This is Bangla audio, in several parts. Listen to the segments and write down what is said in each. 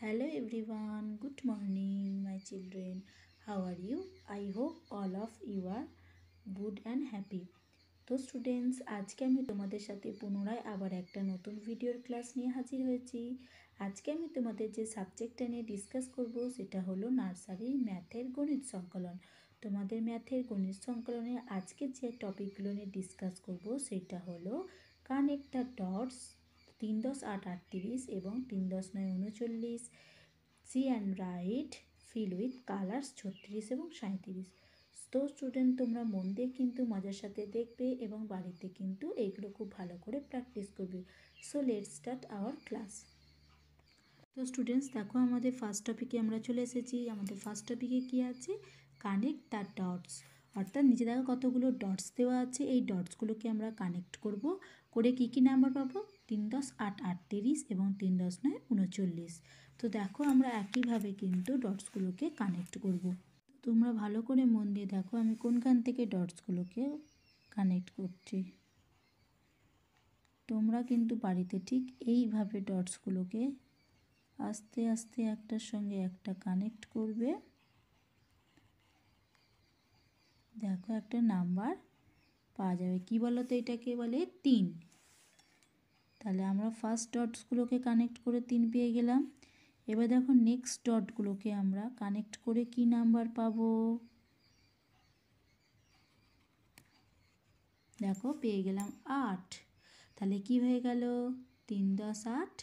Hello everyone, good morning my children. How are you? I hope all of you are good and happy. তো স্টুডেন্টস আজকে আমি তোমাদের সাথে পুনরায় আবার একটা নতুন ভিডিওর ক্লাস নিয়ে হাজির হয়েছি আজকে আমি তোমাদের যে সাবজেক্টটা নিয়ে ডিসকাস করব সেটা হলো নার্সারির ম্যাথের গণিত সংকলন তোমাদের ম্যাথের গণিত সংকলনে আজকে যে টপিকগুলো নিয়ে ডিসকাস করব সেটা হলো কানেক্ট দ্য ডটস তিন দশ আট আটত্রিশ এবং তিন দশ নয় উনচল্লিশ C and right fill with colours ছত্রিশ এবং সাঁত্রিশ তো স্টুডেন্ট তোমরা মন দিয়ে কিন্তু মজার সাথে দেখবে এবং বাড়িতে কিন্তু এইগুলো খুব ভালো করে প্র্যাকটিস করবে so let start our class তো স্টুডেন্টস দেখো আমাদের ফার্স্ট টপিকে আমরা চলে এসেছি আমাদের ফার্স্ট টপিকে কী আছে কানেক্ট তার ডটস অর্থাৎ নিচে দেখা কতগুলো ডটস দেওয়া আছে এই ডটসগুলোকে আমরা কানেক্ট করব করে কি কি নাম্বার পাবো তিন দশ আট আটত্রিশ এবং তিন দশ নয় উনচল্লিশ তো দেখো আমরা একইভাবে কিন্তু ডটসগুলোকে কানেক্ট করব তোমরা ভালো করে মন দিয়ে দেখো আমি কোনখান থেকে ডটসগুলোকে কানেক্ট করছি তোমরা কিন্তু বাড়িতে ঠিক এইভাবে ডটসগুলোকে আস্তে আস্তে একটার সঙ্গে একটা কানেক্ট করবে দেখো একটা নাম্বার পাওয়া যাবে কী বলো তো এটাকে বলে তিন তাহলে আমরা ফার্স্ট ডটসগুলোকে কানেক্ট করে তিন পেয়ে গেলাম এবার দেখো নেক্সট ডটগুলোকে আমরা কানেক্ট করে কি নাম্বার পাব দেখো পেয়ে গেলাম আট তাহলে কি হয়ে গেল তিন দশ আট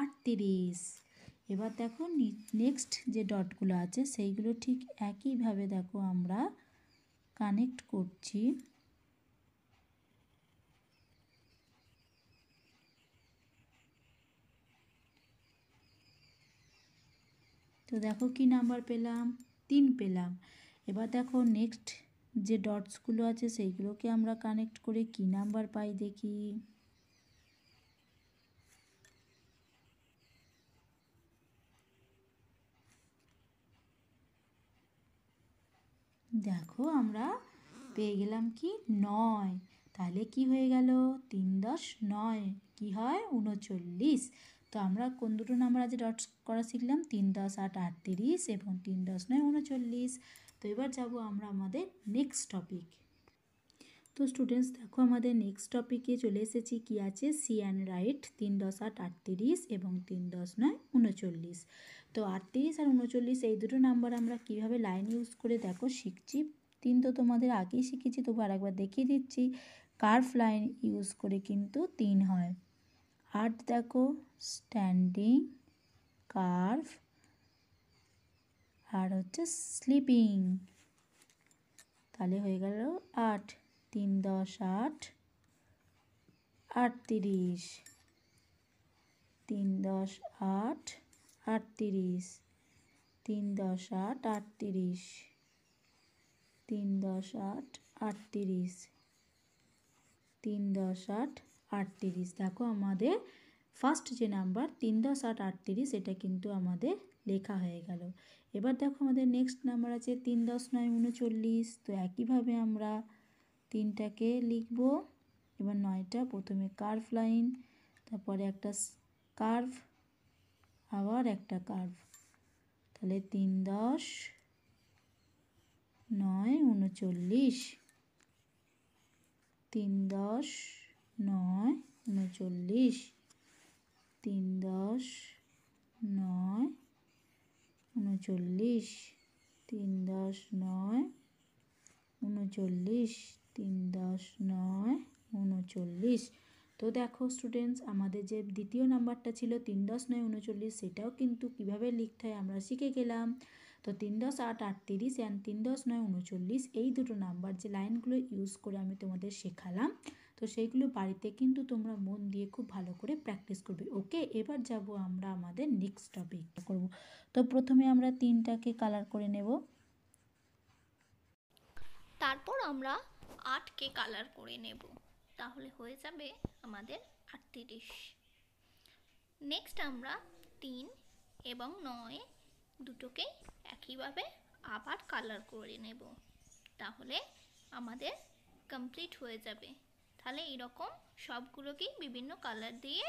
আটত্রিশ এবার দেখো নেক্সট যে ডটগুলো আছে সেইগুলো ঠিক একইভাবে দেখো আমরা কানেক্ট করছি তো দেখো কি নাম্বার পেলাম তিন পেলাম এবার দেখো নেক্সট যে ডটসগুলো আছে সেইগুলোকে আমরা কানেক্ট করে কি নাম্বার পাই দেখি দেখো আমরা পেয়ে গেলাম কি নয় তাহলে কি হয়ে গেল তিন দশ নয় কি হয় উনচল্লিশ তো আমরা কোন দুটো নাম্বার আজ ডট করা শিখলাম তিন দশ আট আটত্রিশ এবং তিন দশ নয় উনচল্লিশ তো এবার যাব আমরা আমাদের নেক্সট টপিক তো স্টুডেন্টস দেখো আমাদের নেক্সট টপিকে চলে এসেছি কি আছে সি অ্যান্ড রাইট তিন দশ আট আটত্রিশ এবং তিন দশ নয় উনচল্লিশ তো আটত্রিশ আর উনচল্লিশ এই দুটো নাম্বার আমরা কিভাবে লাইন ইউজ করে দেখো শিখছি তিন তো তোমাদের আগেই শিখেছি তবু আরেকবার দেখিয়ে দিচ্ছি কার্ফ লাইন ইউজ করে কিন্তু তিন হয় আট দেখো স্ট্যান্ডিং কার্ভ আর হচ্ছে স্লিপিং তাহলে হয়ে গেল আট তিন দশ আট আটত্রিশ তিন দশ আট আটত্রিশ তিন দশ আট আটত্রিশ তিন দশ আট আটত্রিশ তিন দশ আট আটত্রিশ দেখো আমাদের ফার্স্ট যে নাম্বার তিন দশ আট আটত্রিশ এটা কিন্তু আমাদের লেখা হয়ে গেল এবার দেখো আমাদের নেক্সট নাম্বার আছে তিন দশ নয় উনচল্লিশ তো একইভাবে আমরা তিনটাকে লিখব এবার নয়টা প্রথমে কার্ভ লাইন তারপরে একটা কার্ভ আবার একটা কার্ভ তাহলে তিন দশ নয় উনচল্লিশ তিন দশ নয় উনচল্লিশ তিন দশ নয় উনচল্লিশ তিন দশ নয় উনচল্লিশ তিন দশ নয় উনচল্লিশ তো দেখো স্টুডেন্টস আমাদের যে দ্বিতীয় নাম্বারটা ছিল তিন দশ নয় উনচল্লিশ সেটাও কিন্তু কিভাবে লিখতে হয় আমরা শিখে গেলাম তো তিন দশ আট আটত্রিশ অ্যান্ড তিন দশ নয় উনচল্লিশ এই দুটো নাম্বার যে লাইনগুলো ইউজ করে আমি তোমাদের শেখালাম তো সেইগুলো বাড়িতে কিন্তু তোমরা মন দিয়ে খুব ভালো করে প্র্যাকটিস করবে ওকে এবার যাব আমরা আমাদের নেক্সট টপিক করব তো প্রথমে আমরা তিনটাকে কালার করে নেব তারপর আমরা আটকে কালার করে নেব তাহলে হয়ে যাবে আমাদের আটত্রিশ নেক্সট আমরা তিন এবং নয় দুটোকে একইভাবে আবার কালার করে নেব তাহলে আমাদের কমপ্লিট হয়ে যাবে তাহলে এরকম সবগুলোকেই বিভিন্ন কালার দিয়ে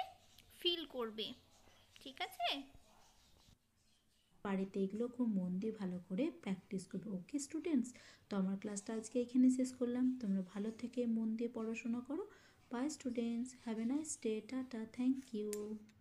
ফিল করবে ঠিক আছে বাড়িতে এগুলো খুব মন দিয়ে ভালো করে প্র্যাকটিস করবে ওকে স্টুডেন্টস তো আমার ক্লাসটা আজকে এখানে শেষ করলাম তোমরা ভালো থেকে মন দিয়ে পড়াশোনা করো bye students have a nice day tata thank you